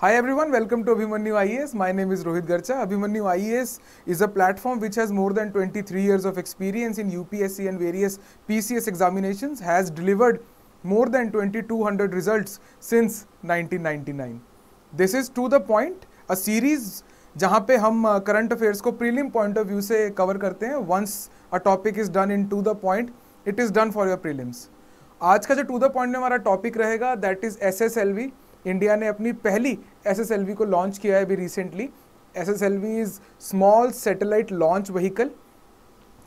Hi everyone, welcome to Abhimanyu IES. My name is Rohit Garcha. Abhimanyu IES is a platform which has more than 23 years of experience in UPSC and various PCS examinations, has delivered more than 2200 results since 1999. This is To The Point, a series जहाँ पे हम current affairs को prelim point of view से cover करते हैं once a topic is done in to the point it is done for your prelims आज का जो टू द पॉइंट में हमारा टॉपिक रहेगा that is S S L V India ने अपनी पहली एस को लॉन्च किया है अभी recently S S L V is small satellite launch vehicle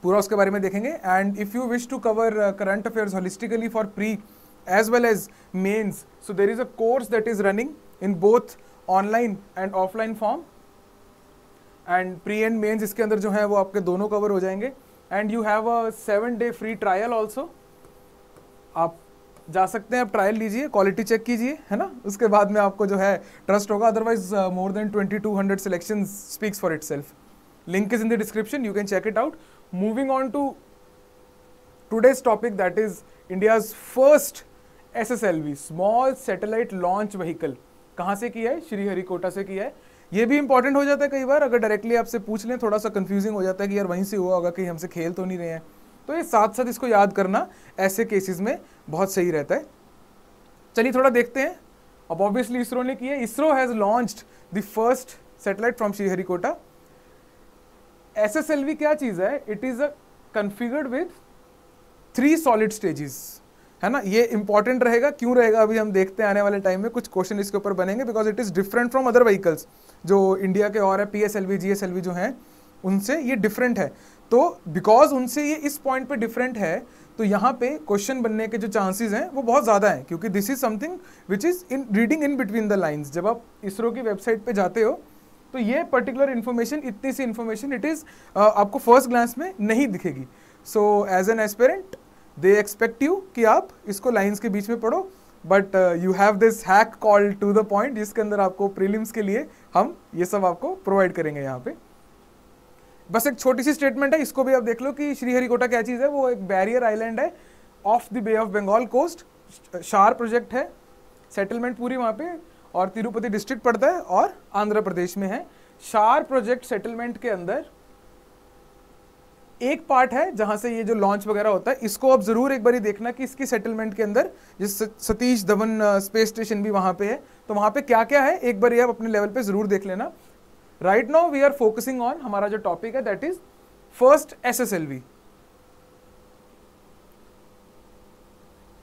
पूरा उसके बारे में देखेंगे and if you wish to cover current affairs holistically for pre as well as mains so there is a course that is running in both online and offline form and pre and mains इसके अंदर जो है वो आपके दोनों cover हो जाएंगे and you have a seven day free trial also आप जा सकते हैं आप ट्रायल लीजिए क्वालिटी चेक कीजिए है ना उसके बाद में आपको जो है ट्रस्ट होगा otherwise more than twenty two hundred selection speaks for itself link is in the description you can check it out moving on to today's topic that is India's first S S L V small satellite launch vehicle कहाँ से किया है श्रीहरिकोटा से किया है ये भी important हो जाता है कई बार अगर डायरेक्टली आपसे पूछ लें थोड़ा सा कंफ्यूजिंग हो जाता है कि यार वहीं से हुआ होगा कि हमसे खेल तो नहीं रहे हैं तो ये साथ साथ इसको याद करना ऐसे केसेस में बहुत सही रहता है चलिए थोड़ा देखते हैं अब ऑब्वियसली इसरो ने किया ISRO has launched the first satellite from Sriharikota S S L V क्या चीज़ है it is a configured with three solid stages है ना ये इंपॉर्टेंट रहेगा क्यों रहेगा अभी हम देखते हैं आने वाले टाइम में कुछ क्वेश्चन इसके ऊपर बनेंगे because it is different from other vehicles जो इंडिया के और है P S L V G S L V जो हैं उनसे ये डिफरेंट है तो बिकॉज उनसे ये इस पॉइंट पे डिफरेंट है तो यहाँ पे क्वेश्चन बनने के जो चांसेस हैं वो बहुत ज़्यादा हैं क्योंकि this is something which is in reading in between the lines जब आप इसरो की वेबसाइट पे जाते हो तो ये पर्टिकुलर इन्फॉर्मेशन इतनी सी इन्फॉर्मेशन इट इज़ आपको फर्स्ट ग्लांस में नहीं दिखेगी so as an aspirant they expect you कि आप इसको लाइन्स के बीच में पढ़ो but you have this hack call to the point जिसके अंदर आपको प्रीलिम्स के लिए हम ये सब आपको प्रोवाइड करेंगे यहाँ पे बस एक छोटी सी स्टेटमेंट है इसको भी आप देख लो कि श्रीहरिकोटा क्या चीज़ है वो एक बैरियर आइलैंड है off the bay of Bengal coast SHAR project है सेटलमेंट पूरी वहाँ पे और तिरुपति डिस्ट्रिक्ट पड़ता है और आंध्र प्रदेश में है शार प्रोजेक्ट सेटलमेंट के अंदर एक पार्ट है जहां से ये जो लॉन्च वगैरह होता है इसको आप जरूर एक बार देखना कि इसकी सेटलमेंट के अंदर जिस Satish Dhawan space uh, station भी वहां पे है तो वहां पे क्या क्या है एक बार ये आप अपने लेवल पे जरूर देख लेना right now we are focusing on हमारा जो टॉपिक है that is first S S L V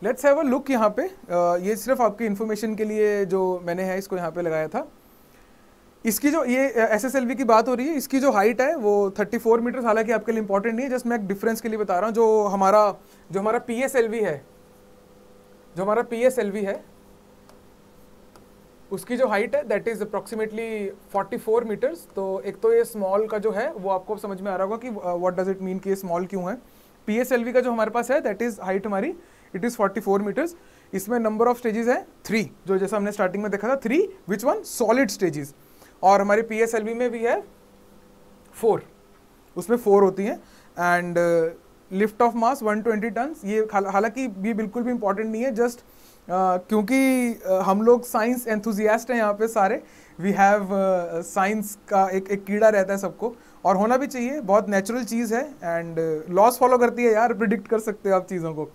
let's have a look यहाँ पे uh, ये सिर्फ आपके इंफॉर्मेशन के लिए जो मैंने है इसको यहाँ पे लगाया था इसकी जो ये एस एस एल वी की बात हो रही है इसकी जो हाइट है वो थर्टी फोर मीटर हालांकि आपके लिए इंपॉर्टेंट नहीं है जस्ट मैं एक डिफरेंस के लिए बता रहा हूँ जो हमारा जो हमारा पी एस एल वी है जो हमारा पी एस एल वी है उसकी जो हाइट है दैट इज़ अप्रॉक्सीमेटली 44 मीटर्स तो एक तो ये स्मॉल का जो है वो आपको समझ में आ रहा होगा कि व्हाट डज इट मीन कि ये स्मॉल क्यों है पी एस एल वी का जो हमारे पास है दैट इज़ हाइट हमारी इट इज़ 44 मीटर्स इसमें नंबर ऑफ स्टेजेस है थ्री जो जैसा हमने स्टार्टिंग में देखा था three which one solid stages और हमारे पी एस एल वी में भी है फोर उसमें फोर होती हैं and lift off mass 120 ton ये हालांकि ये बिल्कुल भी इंपॉर्टेंट नहीं है जस्ट क्योंकि हम लोग साइंस एंथुजियास्ट हैं यहाँ पे सारे वी हैव साइंस का एक एक कीड़ा रहता है सबको और होना भी चाहिए बहुत नेचुरल चीज़ है एंड लॉस फॉलो करती है यार प्रिडिक्ट कर सकते हो आप चीज़ों को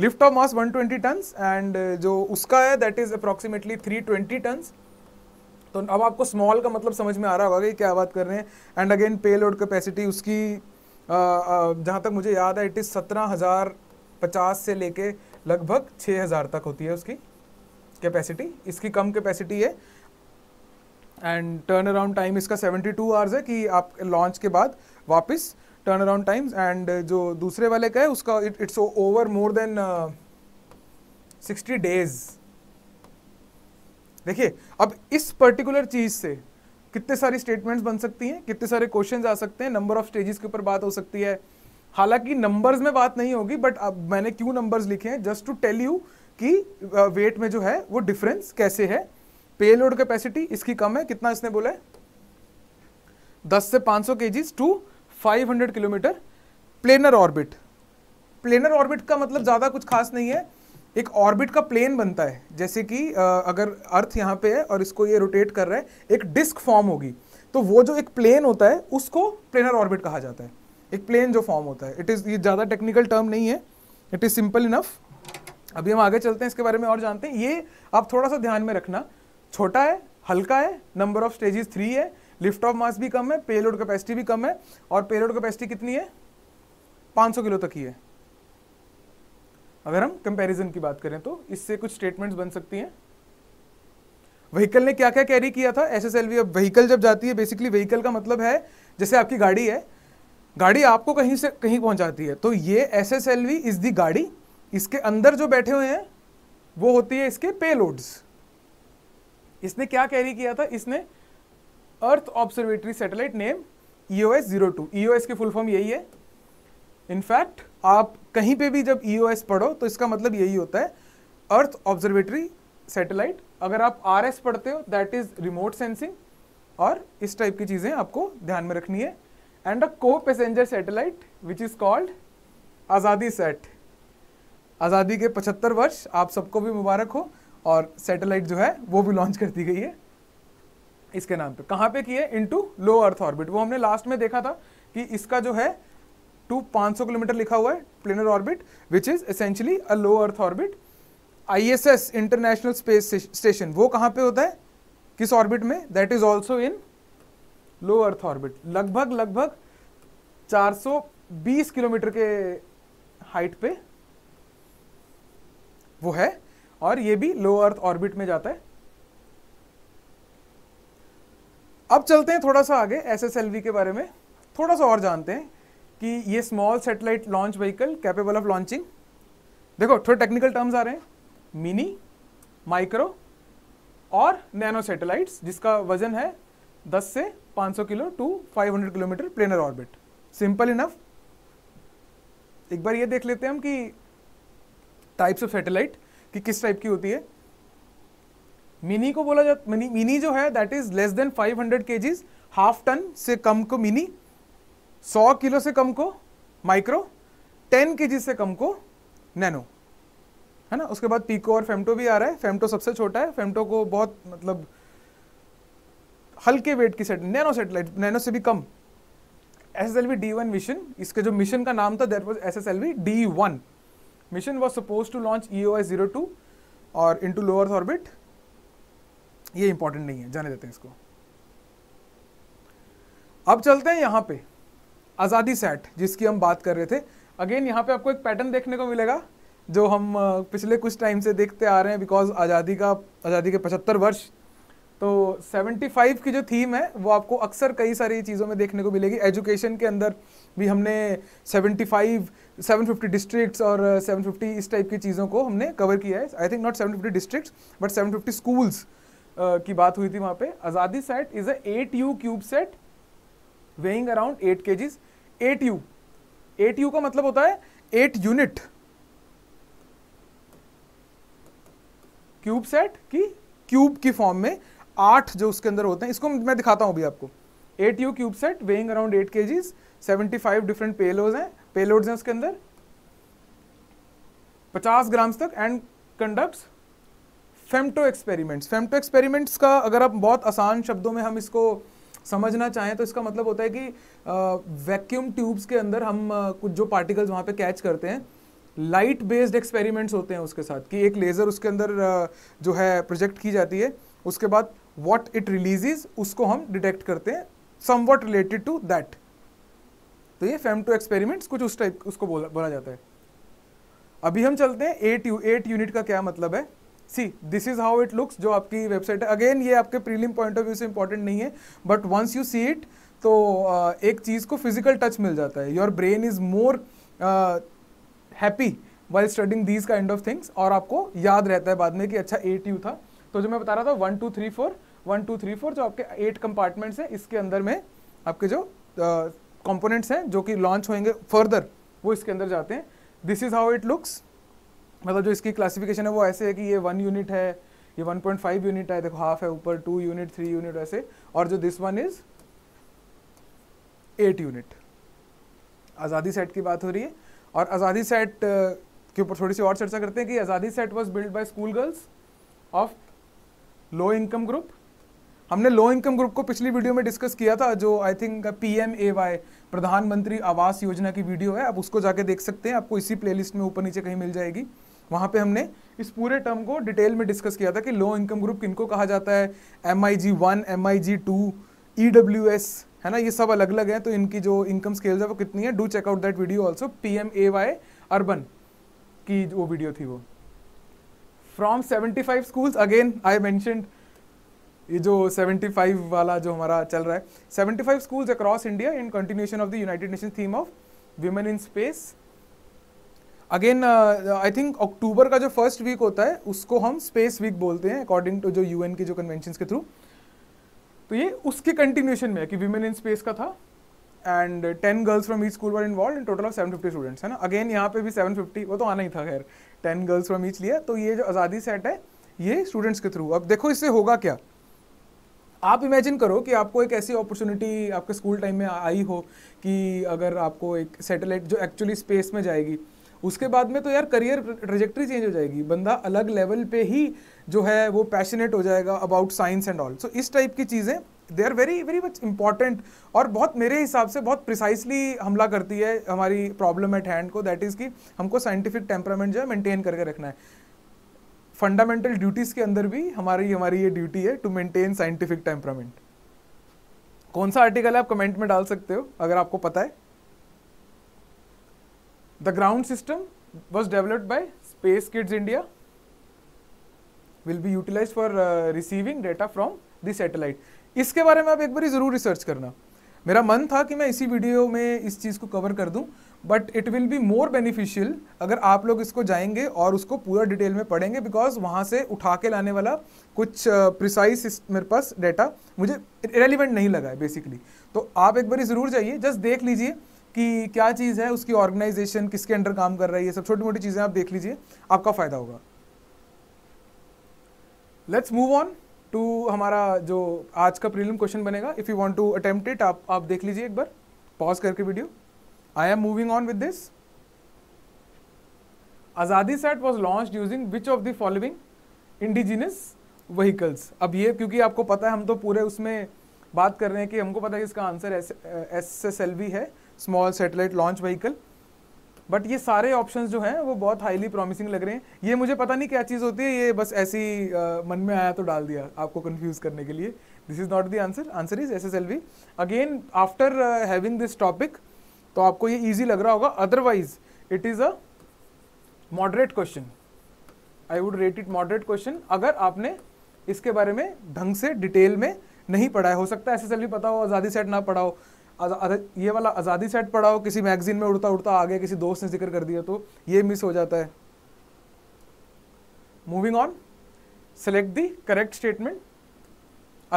lift off mass 120 tons and जो उसका है दैट इज़ अप्रॉक्सीमेटली 320 टन्स तो अब आपको स्मॉल का मतलब समझ में आ रहा होगा कि क्या बात कर रहे हैं and again payload capacity उसकी जहाँ तक मुझे याद है इट इज़ सत्रह हज़ार पचास से लेके लगभग 6000 तक होती है उसकी कैपेसिटी इसकी कम कैपेसिटी है एंड टर्न अराउंड टाइम इसका 72 टू आवर्स है कि आप लॉन्च के बाद वापस टर्न अराउंड टाइम्स एंड जो दूसरे वाले का है उसका it's over more than sixty days देखिए अब इस पर्टिकुलर चीज़ से कितने सारी स्टेटमेंट्स बन सकती हैं कितने सारे क्वेश्चंस आ सकते हैं नंबर ऑफ स्टेजेस के ऊपर बात हो सकती है हालांकि नंबर्स में बात नहीं होगी बट अब मैंने क्यों नंबर्स लिखे हैं जस्ट टू टेल यू कि वेट में जो है वो डिफरेंस कैसे है पे लोड कैपेसिटी इसकी कम है कितना इसने बोला है दस से पांच सौ K Gs to five hundred kilometer planar orbit planar orbit का मतलब ज़्यादा कुछ खास नहीं है एक ऑर्बिट का प्लेन बनता है जैसे कि अगर अर्थ यहां पे है और इसको ये रोटेट कर रहा है एक डिस्क फॉर्म होगी तो वो जो एक प्लेन होता है उसको प्लेनर ऑर्बिट कहा जाता है एक प्लेन जो फॉर्म होता है इट इज़ ये ज़्यादा टेक्निकल टर्म नहीं है इट इज़ सिंपल इनफ अभी हम आगे चलते हैं इसके बारे में और जानते हैं ये आप थोड़ा सा ध्यान में रखना छोटा है हल्का है नंबर ऑफ स्टेजेस थ्री है लिफ्ट ऑफ मास भी कम है पेलोड कैपेसिटी भी कम है और पेलोड कैपेसिटी कितनी है 500 किलो तक ही है अगर हम कंपैरिजन की बात करें तो इससे कुछ स्टेटमेंट्स बन सकती हैं व्हीकल ने क्या क्या कैरी किया था एस एस अब व्हीकल जब जाती है बेसिकली व्हीकल का मतलब है जैसे आपकी गाड़ी है गाड़ी आपको कहीं से कहीं पहुंचाती है तो ये S S L V is the गाड़ी इसके अंदर जो बैठे हुए हैं वो होती है इसके पे लोड्स इसने क्या कैरी किया था इसने earth observatory satellite name E O S zero two E O S की फुल फॉर्म यही है इनफैक्ट आप कहीं पे भी जब ई ओ एस पढ़ो तो इसका मतलब यही होता है अर्थ ऑब्जर्वेटरी सैटेलाइट अगर आप आर एस पढ़ते हो दैट इज़ रिमोट सेंसिंग और इस टाइप की चीज़ें आपको ध्यान में रखनी है and a co passenger satellite which is called Azaadi Sat आज़ादी के 75 वर्ष आप सबको भी मुबारक हो और सैटेलाइट जो है वो भी लॉन्च कर दी गई है इसके नाम पे कहाँ पे की है इनटू लो अर्थ ऑर्बिट वो हमने लास्ट में देखा था कि इसका जो है टू 500 किलोमीटर लिखा हुआ है planar orbit which is essentially a low earth orbit ISS international space station वो कहाँ पे होता है किस ऑर्बिट में that is also in low earth orbit लगभग लगभग 420 किलोमीटर के हाइट पे वो है और ये भी लो अर्थ ऑर्बिट में जाता है अब चलते हैं थोड़ा सा आगे एसएसएलवी के बारे में थोड़ा सा और जानते हैं कि ये small satellite launch vehicle capable of launching देखो थोड़े टेक्निकल टर्म्स आ रहे हैं मिनी माइक्रो और नैनो सैटेलाइट्स जिसका वजन है 10 से 500 kilo to 500 kilometer planar orbit simple enough एक बार ये देख लेते हैं हम कि टाइप्स ऑफ सैटेलाइट कि किस टाइप की होती है मिनी को बोला जाता मिनी मिनी जो है that is less than 500 hundred half ton से कम को मिनी 100 किलो से कम को माइक्रो 10 के से कम को नैनो है ना उसके बाद पीको और फेमटो भी आ रहा है फेमटो सबसे छोटा है फेमटो को बहुत मतलब हल्के वेट की सेट नैनो सेटेलाइट नैनो से भी कम S S L V D one mission इसके जो मिशन का नाम था that was S S L V D one mission was suppose to launch E O S zero two और इन टू लोअर्थ ऑर्बिट ये इंपॉर्टेंट नहीं है जाने देते हैं इसको अब चलते हैं यहां पे आज़ादी सेट जिसकी हम बात कर रहे थे अगेन यहां पे आपको एक पैटर्न देखने को मिलेगा जो हम पिछले कुछ टाइम से देखते आ रहे हैं बिकॉज आज़ादी का आज़ादी के पचहत्तर वर्ष तो 75 की जो थीम है वो आपको अक्सर कई सारी चीज़ों में देखने को मिलेगी एजुकेशन के अंदर भी हमने 75 750 डिस्ट्रिक्ट्स और 750 uh, इस टाइप की चीज़ों को हमने कवर किया है I think not 750 districts but 750 schools की बात हुई थी वहाँ पे Azaadi Sat is a eight U cube sat weighing around eight K Gs eight U eight U का मतलब होता है एट यूनिट क्यूब सेट की क्यूब की फॉर्म में आठ जो उसके अंदर होते हैं इसको मैं दिखाता हूँ अभी आपको eight U cube sat weighing around eight K Gs seventy five different payloads हैं पेलोड्स हैं उसके अंदर पचास ग्राम्स तक and conduct femto experiments femto experiments का अगर आप बहुत आसान शब्दों में हम इसको समझना चाहें तो इसका मतलब होता है कि वैक्यूम ट्यूब्स के अंदर हम आ, कुछ जो पार्टिकल्स वहाँ पे कैच करते हैं लाइट बेस्ड एक्सपेरिमेंट्स होते हैं उसके साथ कि एक लेज़र उसके अंदर आ, जो है प्रोजेक्ट की जाती है उसके बाद वॉट इट रिलीजेज उसको हम डिटेक्ट करते हैं somewhat related to that तो ये फेम टू एक्सपेरिमेंट्स कुछ उस टाइप उसको बोला बोला जाता है अभी हम चलते हैं एट यू एट यूनिट का क्या मतलब है see this is how it looks जो आपकी वेबसाइट है अगेन ये आपके प्रीलिम पॉइंट ऑफ व्यू से इंपॉर्टेंट नहीं है but once you see it तो uh, एक चीज़ को फिजिकल टच मिल जाता है your brain is more happy while studying these kind of things और आपको याद रहता है बाद में कि अच्छा एट यू था तो जो मैं बता रहा था one two three four one two three four जो आपके एट कंपार्टमेंट्स हैं इसके अंदर में आपके जो कंपोनेंट्स हैं जो कि लॉन्च होंगे फर्दर वो इसके अंदर जाते हैं this is how it looks मतलब जो इसकी क्लासिफिकेशन है वो ऐसे है कि ये वन यूनिट है ये 1.5 यूनिट है देखो हाफ है ऊपर टू यूनिट थ्री यूनिट ऐसे और जो this one is at unit Azaadi SAT की बात हो रही है और आज़ादी सेट के ऊपर थोड़ी सी और चर्चा करते हैं कि Azaadi SAT was build by school girls of low income group हमने लो इनकम ग्रुप को पिछली वीडियो में डिस्कस किया था जो I think P M A Y प्रधानमंत्री आवास योजना की वीडियो है आप उसको जाके देख सकते हैं आपको इसी प्लेलिस्ट में ऊपर नीचे कहीं मिल जाएगी वहां पे हमने इस पूरे टर्म को डिटेल में डिस्कस किया था कि लो इनकम ग्रुप किनको कहा जाता है M I G one M I G two E W S है ना ये सब अलग अलग हैं तो इनकी जो इनकम स्केल्स है वो कितनी है do check out that video also P M A Y urban की वो वीडियो थी वो from seventy five schools again I mention ये जो 75 वाला जो हमारा चल रहा है 75 schools across India in continuation of the United Nation theme of women in space again I think October का जो फर्स्ट वीक होता है उसको हम स्पेस वीक बोलते हैं अकॉर्डिंग टू जो यूएन के जो कन्वेंशन के थ्रू तो ये उसके कंटिन्यूशन में है कि वीमेन इन स्पेस का था and ten girls from each school were involve in total of seven fifty students है ना अगेन यहाँ पे भी सेवन फिफ्टी वो तो आना ही था खैर टेन गर्ल्स फ्रॉम ईच लिया तो ये जो आज़ादी सेट है ये स्टूडेंट्स के थ्रू अब देखो इससे होगा क्या आप इमेजिन करो कि आपको एक ऐसी अपॉर्चुनिटी आपके स्कूल टाइम में आई हो कि अगर आपको एक सैटेलाइट जो एक्चुअली स्पेस में जाएगी उसके बाद में तो यार करियर ट्रेजेक्ट्री चेंज हो जाएगी बंदा अलग लेवल पे ही जो है वो पैशनेट हो जाएगा about science and all so इस टाइप की चीज़ें they are very very much important और बहुत मेरे हिसाब से बहुत प्रिसाइसली हमला करती है हमारी प्रॉब्लम एट हैंड को दैट इज़ कि हमको साइंटिफिक टेम्परामेंट जो है मेंटेन करके रखना है फंडामेंटल ड्यूटीज़ के अंदर भी हमारी हमारी ये ड्यूटी है टू मेंटेन साइंटिफिक टेम्परामेंट कौन सा आर्टिकल है आप कमेंट में डाल सकते हो अगर आपको पता है the ground system was developed by Space Kidz India will be utilize for receiving data from from satellite इसके बारे में आप एक बार ज़रूर रिसर्च करना मेरा मन था कि मैं इसी वीडियो में इस चीज़ को कवर कर दूं but it will be more beneficial अगर आप लोग इसको जाएंगे और उसको पूरा डिटेल में पढ़ेंगे बिकॉज वहां से उठा के लाने वाला कुछ प्रिसाइस मेरे पास डेटा मुझे रेलिवेंट नहीं लगा है बेसिकली तो आप एक बार ज़रूर जाइए जस्ट देख लीजिए कि क्या चीज़ है उसकी ऑर्गेनाइजेशन किसके अंडर काम कर रही है सब छोटी मोटी चीज़ें आप देख लीजिए आपका फ़ायदा होगा लेट्स मूव ऑन टू हमारा जो आज का प्रीलिम क्वेश्चन बनेगा if you want to attempt it आप आप देख लीजिए एक बार पॉज करके video I am moving on with this Azaadi SAT was launch using which of the following indigenous vehicles अब ये क्योंकि आपको पता है हम तो पूरे उसमें बात कर रहे हैं कि हमको पता है कि इसका answer S S S L वी है small satellite launch vehicle but ये सारे ऑप्शंस जो हैं वो बहुत हाईली प्रॉमिसिंग लग रहे हैं ये मुझे पता नहीं क्या चीज़ होती है ये बस ऐसी मन में आया तो डाल दिया आपको कन्फ्यूज करने के लिए this is not the answer answer is S S L V again after having this topic तो आपको ये ईजी लग रहा होगा otherwise it is a moderate question I would rate it moderate question अगर आपने इसके बारे में ढंग से डिटेल में नहीं पढ़ा है हो सकता है एस एस एल वी पता हो आज़ादी सेट ना पढ़ा हो ये वाला आज़ादी सेट पढ़ा हो किसी मैगजीन में उड़ता उड़ता आ गया किसी दोस्त ने जिक्र कर दिया तो ये मिस हो जाता है moving on select the correct statement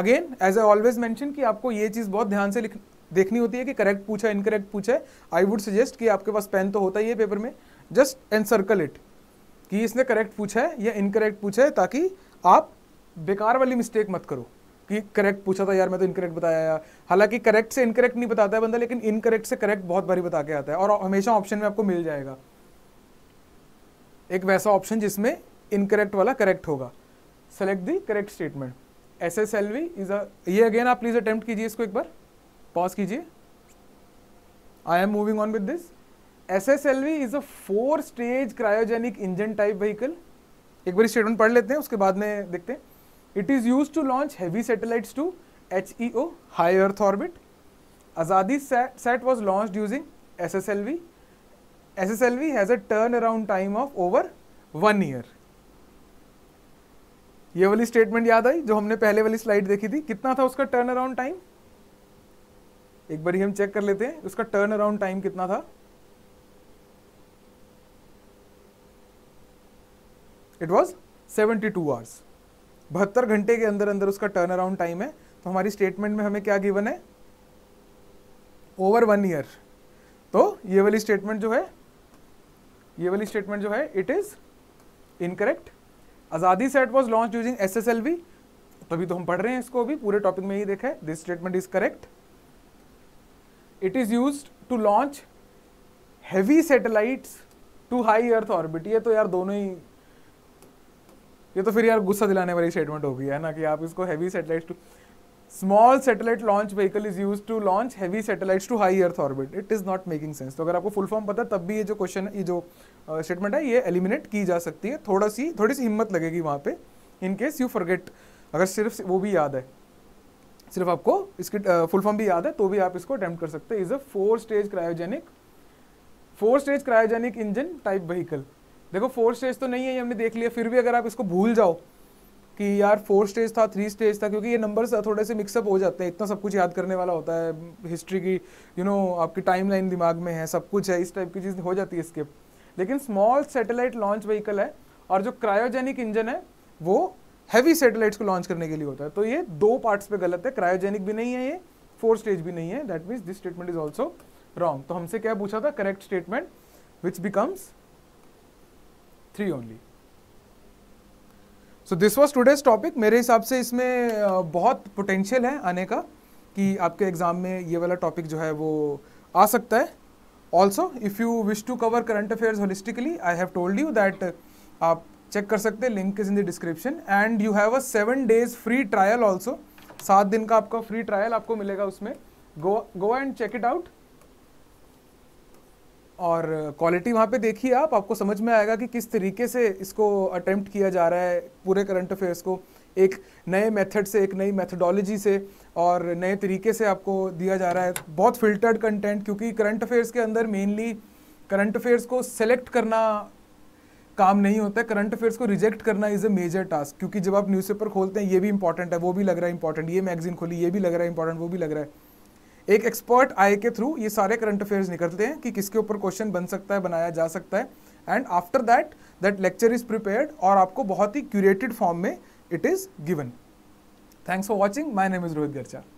again as I always mention कि आपको ये चीज़ बहुत ध्यान से लिख देखनी होती है कि करेक्ट पूछा इनकरेक्ट पूछा है आई वुड सजेस्ट कि आपके पास पेन तो होता ही है पेपर में जस्ट एनसर्कल सर्कल इट कि इसने करेक्ट पूछा है या इनकरेक्ट पूछा है ताकि आप बेकार वाली मिस्टेक मत करो कि करेक्ट पूछा था यार मैं तो इनकरेक्ट बताया यार हालांकि करेक्ट से इनकरेक्ट नहीं बताता है बंदा लेकिन इनकरेक्ट से करेक्ट बहुत बारी बता के आता है और हमेशा ऑप्शन में आपको मिल जाएगा एक वैसा ऑप्शन जिसमें इनकरेक्ट वाला करेक्ट होगा select the correct statement S S L V is a ये अगेन आप प्लीज़ अटेम्प्ट कीजिए इसको एक बार पॉज कीजिए I am moving on with this S S L V is a four stage cryogenic engine type vehicle एक बार statement पढ़ लेते हैं उसके बाद में देखते हैं it is use to launch heavy satellites to H E O high earth orbit Azaadi SAT was launch using S S L V S S L V has a turn around time of over one year ये वाली statement याद आई जो हमने पहले वाली slide देखी थी कितना था उसका टर्न अराउंड टाइम एक बार हम चेक कर लेते हैं उसका टर्न अराउंड टाइम कितना था it was seventy two hours बहत्तर घंटे के अंदर अंदर उसका टर्न अराउंड टाइम है तो हमारी स्टेटमेंट में हमें क्या गिवन है ओवर वन ईयर तो ये वाली स्टेटमेंट जो है ये वाली स्टेटमेंट जो है it is incorrect Azaadi SAT was launch using S S L V तभी तो हम पढ़ रहे हैं इसको अभी पूरे टॉपिक में ही देखा है this statement is correct it is use to launch heavy satellite to high earth orbit ये तो यार दोनों ही ये तो फिर यार गुस्सा दिलाने वाली स्टेटमेंट होगी है ना कि आप इसको heavy satellite to small satellite launch vehicle is use to launch heavy satellites to high earth orbit it is not making sense तो अगर आपको फुल फॉर्म पता तब भी ये जो क्वेश्चन ये जो स्टेटमेंट uh, है ये एलिमिनेट की जा सकती है थोड़ा सी थोड़ी सी हिम्मत लगेगी वहाँ पे इन केस यू फॉरगेट अगर सिर्फ वो भी याद है सिर्फ आपको इसकी फुल फॉर्म भी याद है तो भी आप इसको अटैम्प्ट कर सकते हैं is a four stage cryogenic four stage cryogenic engine type vehicle देखो फोर स्टेज तो नहीं है ये हमने देख लिया फिर भी अगर आप इसको भूल जाओ कि यार फोर स्टेज था थ्री स्टेज था क्योंकि ये नंबर्स थोड़े से मिक्सअप हो जाते हैं इतना सब कुछ याद करने वाला होता है हिस्ट्री की यू you नो know, आपकी टाइम दिमाग में है सब कुछ है इस टाइप की चीज़ हो जाती है स्किप लेकिन स्मॉल सेटेलाइट लॉन्च व्हीकल है और जो क्रायोजेनिक इंजन है वो हैवी सेटेलाइट्स को लॉन्च करने के लिए होता है तो ये दो पार्ट्स पे गलत है क्रायोजेनिक भी नहीं है ये फोर स्टेज भी नहीं है that means this statement is also wrong तो हमसे क्या पूछा था correct statement which becomes three only so this was today's topic मेरे हिसाब से इसमें बहुत पोटेंशियल है आने का कि आपके एग्ज़ाम में ये वाला टॉपिक जो है वो आ सकता है also if you wish to cover current affairs holistically I have told you that आप चेक कर सकते हैं link is in the description and you have a seven days free trial also सात दिन का आपका फ्री ट्रायल आपको मिलेगा उसमें go go and check it out और क्वालिटी वहाँ पे देखिए आप आपको समझ में आएगा कि किस तरीके से इसको अटेम्प्ट किया जा रहा है पूरे करंट अफेयर्स को एक नए मेथड से एक नई मेथडोलॉजी से और नए तरीके से आपको दिया जा रहा है बहुत फिल्टर्ड कंटेंट क्योंकि करंट अफेयर्स के अंदर मेनली करंट अफेयर्स को सेलेक्ट करना काम नहीं होता है करंट अफेयर्स को रिजेक्ट करना इज़ अ मेजर टास्क क्योंकि जब आप न्यूज़पेपर खोलते हैं ये भी इंपॉर्टेंट है वो भी लग रहा है इंपॉर्टेंट ये मैगजीन खोली ये भी लग रहा है इंपॉर्टेंट वो भी लग रहा है एक एक्सपर्ट आई के थ्रू ये सारे करंट अफेयर्स निकलते हैं कि किसके ऊपर क्वेश्चन बन सकता है बनाया जा सकता है and after that that lecture is prepared और आपको बहुत ही क्यूरेटेड फॉर्म में it is given thanks for watching my name is Rohit गर्चा